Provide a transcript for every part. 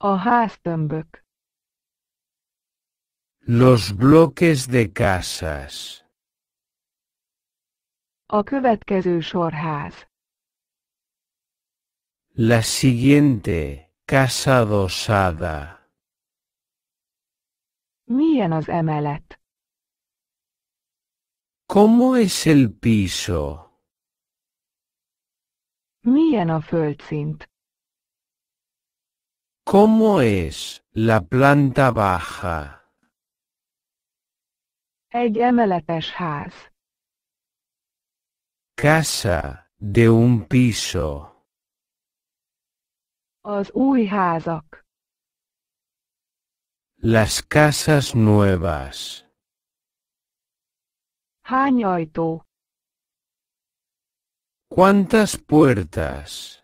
A háztömbök. Los bloques de casas. A következő sorház. La siguiente, casa dosada. Milyen az emelet? ¿Cómo es el piso? Milyen a földszint? ¿Cómo es la planta baja? Egy emeletes ház. Casa de un piso. Az új Las casas nuevas. Hány ¿Cuántas puertas?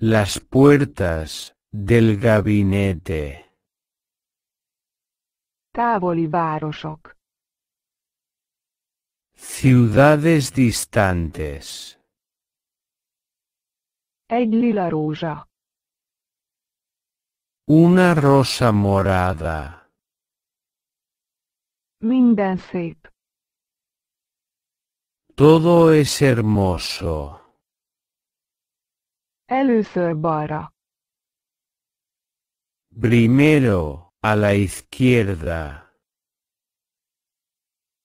Las puertas del gabinete. Távoli városok. Ciudades distantes. Egy lila rózsa. Una rosa morada. Minden todo es hermoso. El balra. Primero, a la izquierda.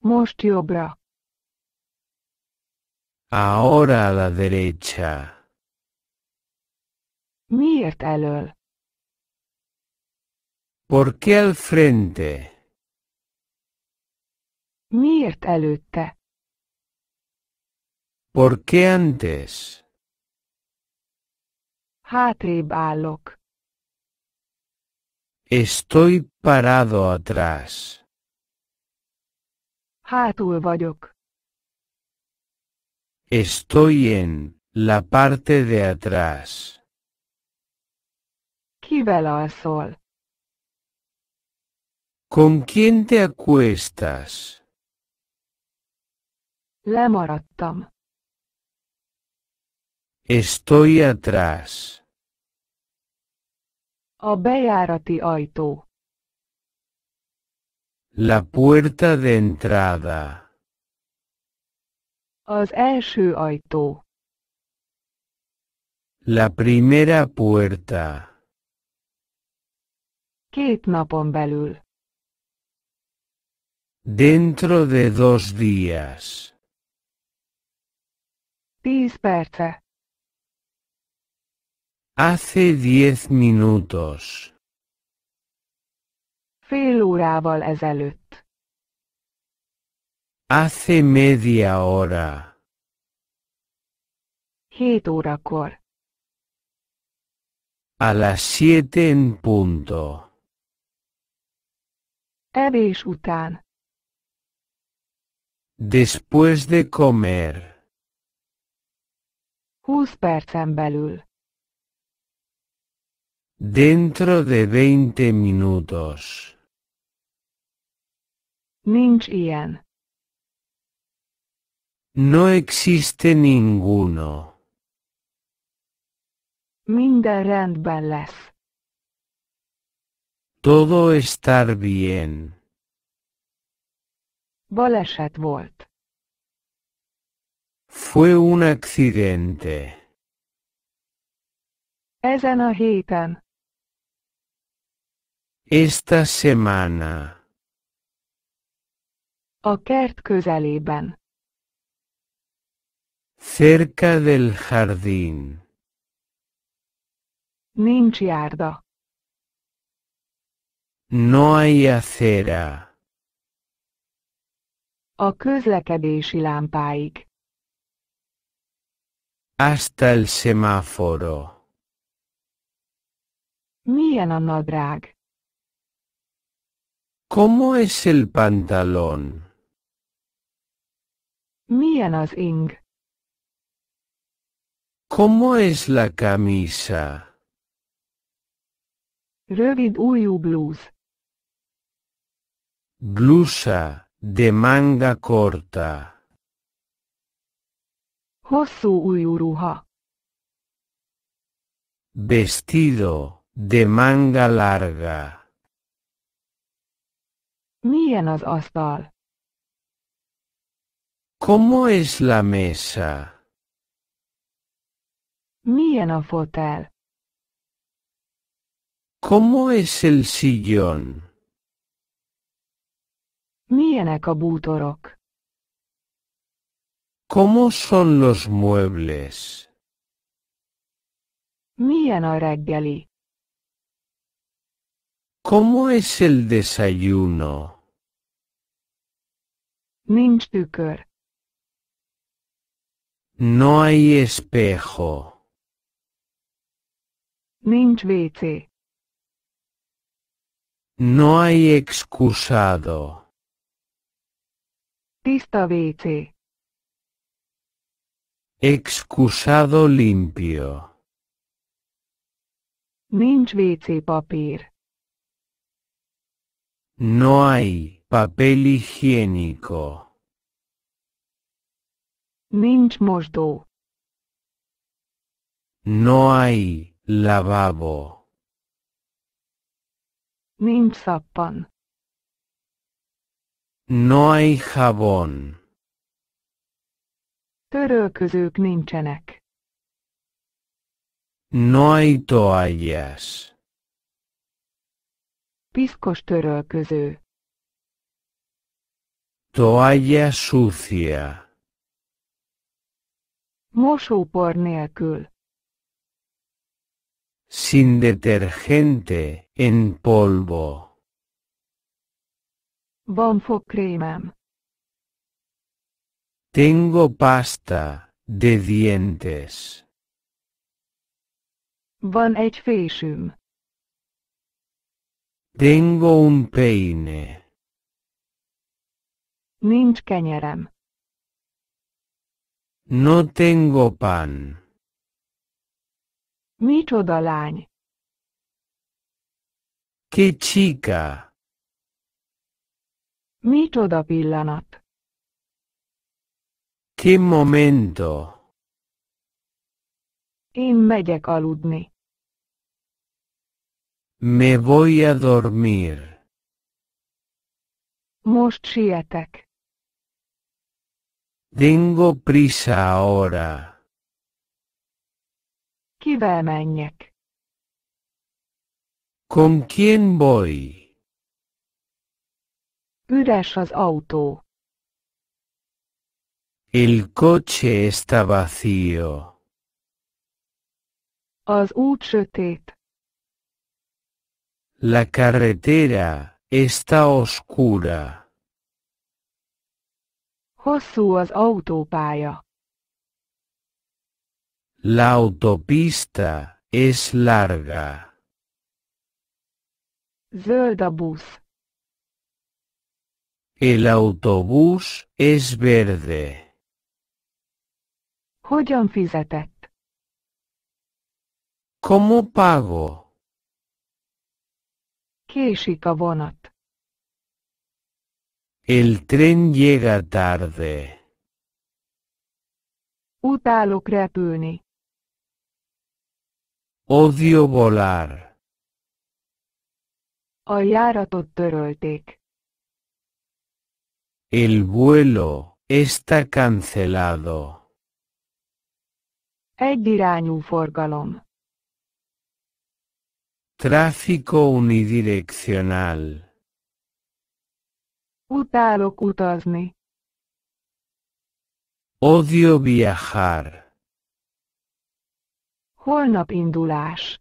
Most Ahora a la derecha. Miert elől? ¿Por qué al frente? Miert előtte? ¿Por qué antes? Hátribálok. Estoy parado atrás. Hátul vagyok. Estoy en la parte de atrás. Kivel alszol? ¿Con quién te acuestas? Lemaradtam. Estoy atrás. A bejárati ajtó. La puerta de entrada. Az első ajtó. La primera puerta. Két napon belül. Dentro de dos días. Tíz perce. Hace diez minutos. Fél órával ezelőtt. Hace media hora. Hét órakor. A las siete en punto. Evés után. Después de comer. Húsz percen belül. Dentro de 20 minutos. Ninch Ian. No existe ninguno. Minden rendben Todo estar bien. Baleset volt. Fue un accidente. Ezen a esta semana. A kert közelében. Cerca del jardín. Nincs járda. No hay acera. A közlekedési lámpáig. Hasta el semáforo. Milyen a nadrág? ¿Cómo es el pantalón? Milyen ing? ¿Cómo es la camisa? Rövid uyu blues. Blusa, de manga corta. Hosu újú Vestido, de manga larga. Milyen az ¿Cómo es la mesa? Milyen a ¿Cómo es el sillón? Milyenek a ¿Cómo son los muebles? Milyen reggeli? ¿Cómo es el desayuno? Ninstuker. No hay espejo. Nincs WC. No hay excusado. Tista WC. Excusado limpio. Nincs WC papír. No hay. Papel higiénico. Nincs mosdó. No hay lavabo. Nincs szappan. No hay jabón. Törölközők nincsenek. No hay toallas. Piszkos törölköző. Toalla sucia. Mosópor nélkül. Sin detergente, en polvo. Bonfo fogkrémem. Tengo pasta de dientes. Van egy fésüm. Tengo un peine. Nincs kenyerem. No tengo pan. Micsoda lány. Che chica. Micsoda pillanat. Che momento. Én megyek aludni. Me voy a dormir. Most sietek. Tengo prisa ahora. a menjek? ¿Con quién voy? Üres az auto? El coche está vacío. Az út La carretera está oscura. Hosszú az autópálya. La autopista es larga. Zöld a busz. El autobús es verde. Hogyan fizetett? Como pago? Késik a vonat. El tren llega tarde. Utálok repülni. Odio volar. A járatot El vuelo está cancelado. Egyirányú forgalom. Tráfico unidireccional. Utálok utazni. Odio viajar. Holnap indulás.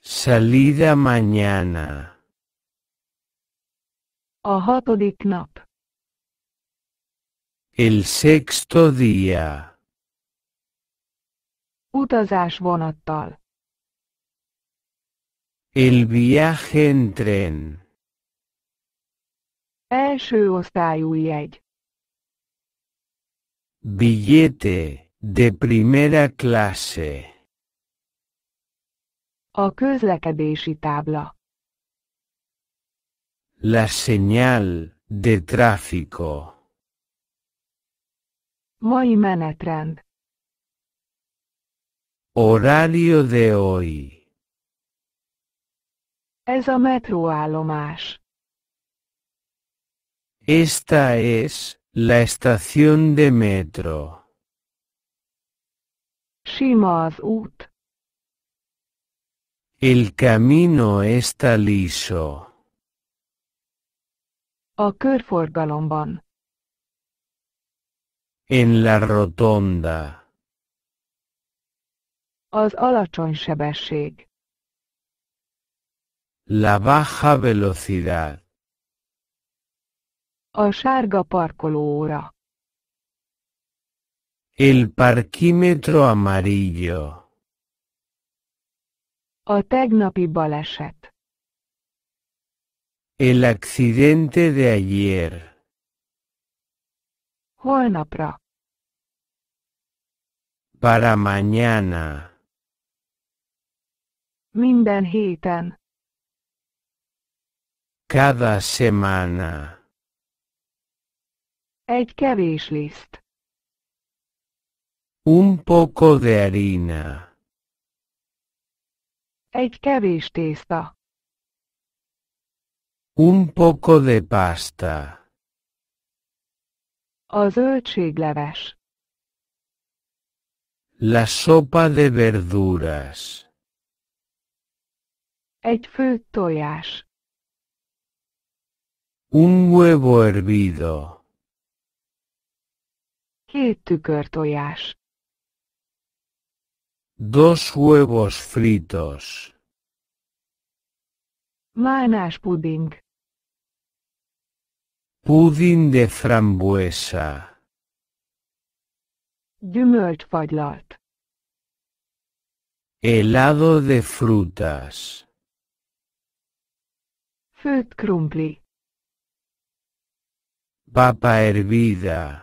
Salida mañana. A hatodik nap. El sexto día. Utazás vonattal. El viaje en tren. Első osztályú jegy. Billete de primera clase. A közlekedési tábla. La señal de tráfico. Mai menetrend. Horario de hoy. Ez a metróállomás. Esta es la estación de metro. Sima az El camino está liso. A körforgalomban. En la rotonda. Az alacsony sebesség. La baja velocidad. A sárga parkolóra. El parquímetro amarillo. A tegnapi baleset. El accidente de ayer. Holnapra. Para mañana. Minden héten. Cada semana. Egy kevés liszt. Un poco de harina. Egy kevés tészta. Un poco de pasta. A zöldségleves. La sopa de verduras. Egy főtt tojás. Un huevo hervido. Két Dos huevos fritos. Mánás puding. Puding de frambuesa. Gyümölcsfagylalt. Helado de frutas. Főtt krumpli. Papa hervida.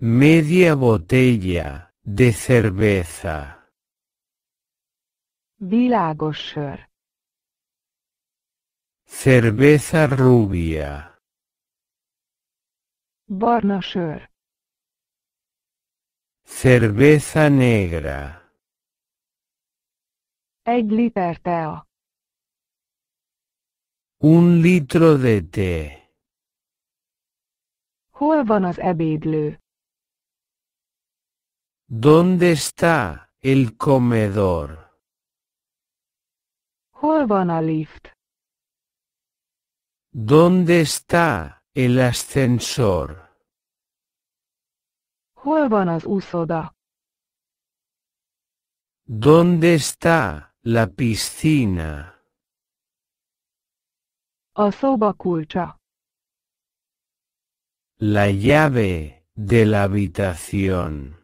Media botella de cerveza. Világos Cerveza rubia. Barna Cerveza negra. Egy liter Un litro de té. Hol van az ebédlő? ¿Dónde está el comedor? Hol van a lift? ¿Dónde está el ascensor? Hol van az úszoda? ¿Dónde está la piscina? A szoba kulcsa. La llave de la habitación.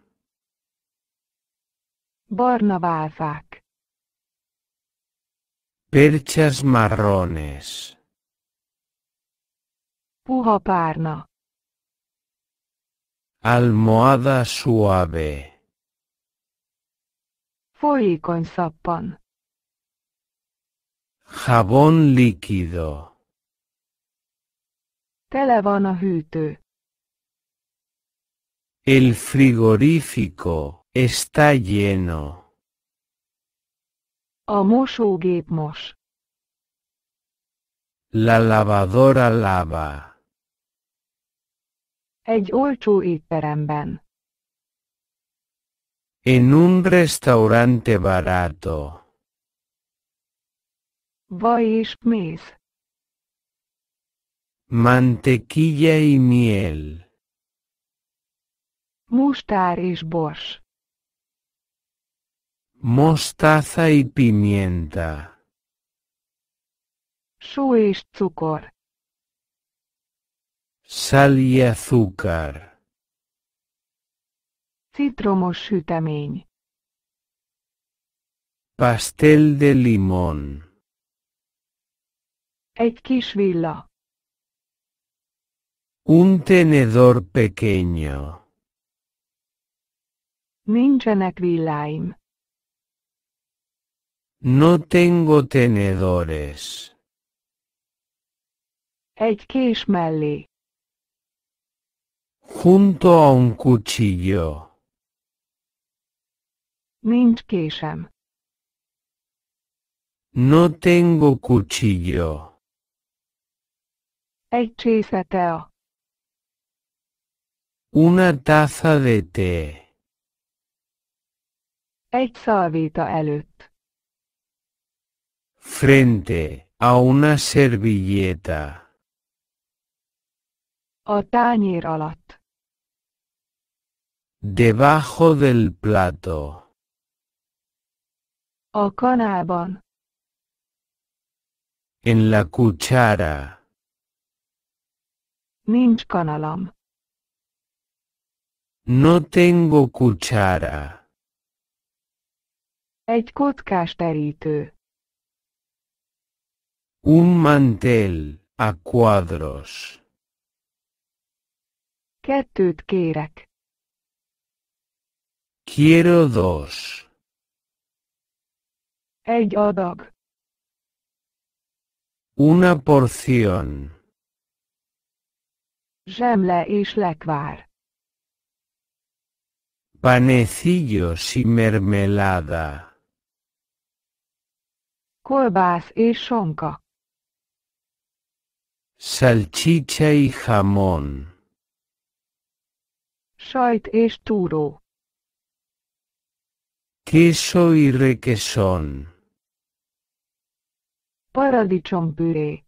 Barna Perchas marrones. Puha Almohada suave. con szappan. Jabón líquido. Tele van el frigorífico está lleno. A La lavadora lava. Egy En un restaurante barato. Mantequilla y miel bos. Mostaza y pimienta. azúcar. Sal y azúcar. Citromos Pastel de limón. Egy Un tenedor pequeño. Nincsenek villáim. No tengo tenedores. Egy kés mellé. Junto a un cuchillo. Nincs késem. No tengo cuchillo. Egy csésze Una taza de té. Egy Frente a una servilleta. A tányér alatt. Debajo del plato. A kanában. En la cuchara. Nincs kanalam. No tengo cuchara. Egy Un mantel a cuadros. Kettőt kérek. Quiero dos. Egy adag. Una porción. Zsemle és lekvár. Panecillos y mermelada. Kolbász y sonka. Salchicha y jamón. Sajt y túró. Queso y requesón. Paradicsompüré.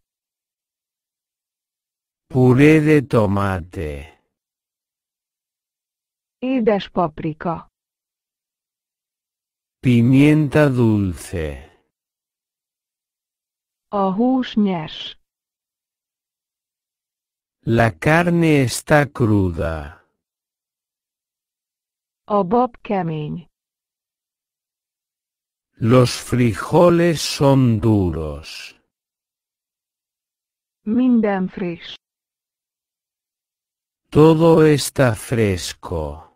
Puré de tomate. Édes paprika. Pimienta dulce. A La carne está cruda. A bab Los frijoles son duros. Minden Todo está fresco.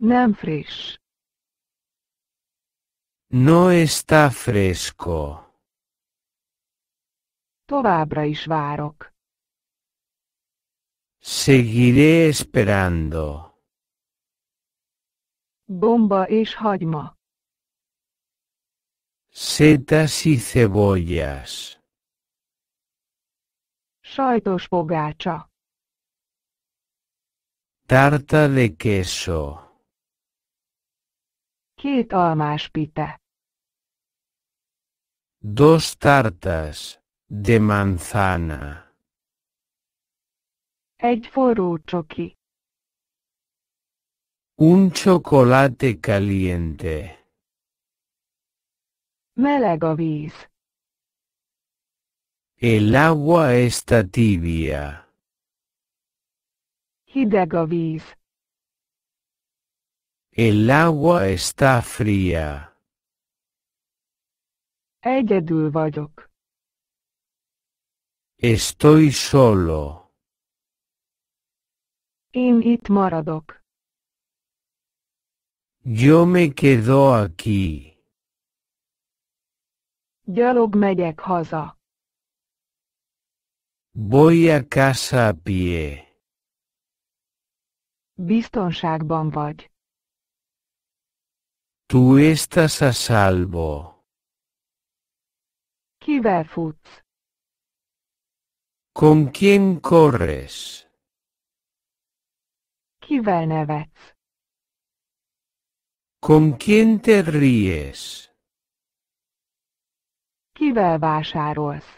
Nem friss. No está fresco. Továbbra is Seguiré esperando. Bomba és hagyma. Setas y cebollas. Sajtos pogácsa. Tarta de queso. Két almás pite. Dos tartas de manzana. Egy forró csoki. Un chocolate caliente. Meleg a víz. El agua está tibia. Hideg a víz. El agua está fría. Egyedül vagyok. Estoy solo. Én itt maradok. Yo me quedo aquí. Gyalog megyek haza. Voy a casa a pie. Biztonságban vagy. Tú estás a salvo. Kiverfutsz. ¿Con quién corres? Kivel nevetsz. ¿Con quién te ríes? Kivel vásárolsz?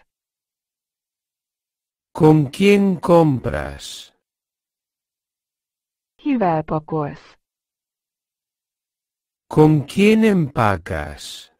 ¿Con quién compras? Kivel pakolsz? ¿Con quién empacas?